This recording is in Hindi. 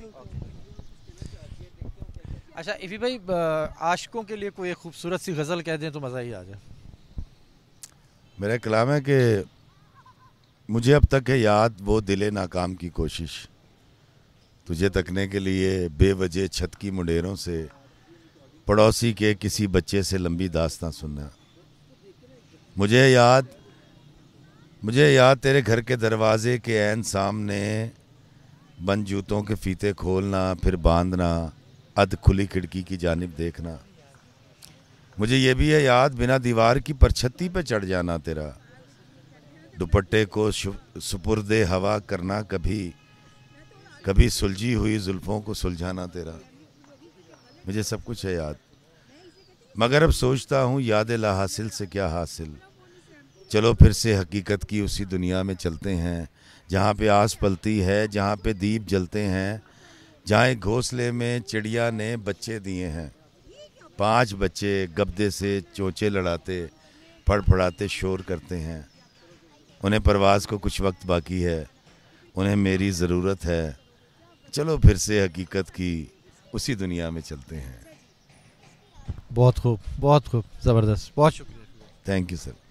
अच्छा इफ़ी भाई आशिकों के लिए कोई खूबसूरत सी गज़ल कह दें तो मज़ा ही आ जाए मेरा कलाम है कि मुझे अब तक है याद वो दिले नाकाम की कोशिश तुझे तकने के लिए बेवजह छत की मुंडेरों से पड़ोसी के किसी बच्चे से लंबी दास्तां सुनना मुझे याद मुझे याद तेरे घर के दरवाजे के एन सामने बंद जूतों के फीते खोलना फिर बांधना अध खुली खिड़की की जानब देखना मुझे ये भी है याद बिना दीवार की परछत्ती पे चढ़ जाना तेरा दुपट्टे को सुपुरदे हवा करना कभी कभी सुलझी हुई जुल्फ़ों को सुलझाना तेरा मुझे सब कुछ है याद मगर अब सोचता हूँ याद ला हासिल से क्या हासिल चलो फिर से हकीकत की उसी दुनिया में चलते हैं जहाँ पे आस पलती है जहाँ पे दीप जलते हैं जहाँ एक घोंसले में चिड़िया ने बच्चे दिए हैं पांच बच्चे गब्दे से चोचे लड़ाते फड़फड़ाते शोर करते हैं उन्हें प्रवास को कुछ वक्त बाकी है उन्हें मेरी ज़रूरत है चलो फिर से हकीकत की उसी दुनिया में चलते हैं बहुत खूब बहुत खूब ज़बरदस्त बहुत शुक्रिया थैंक यू सर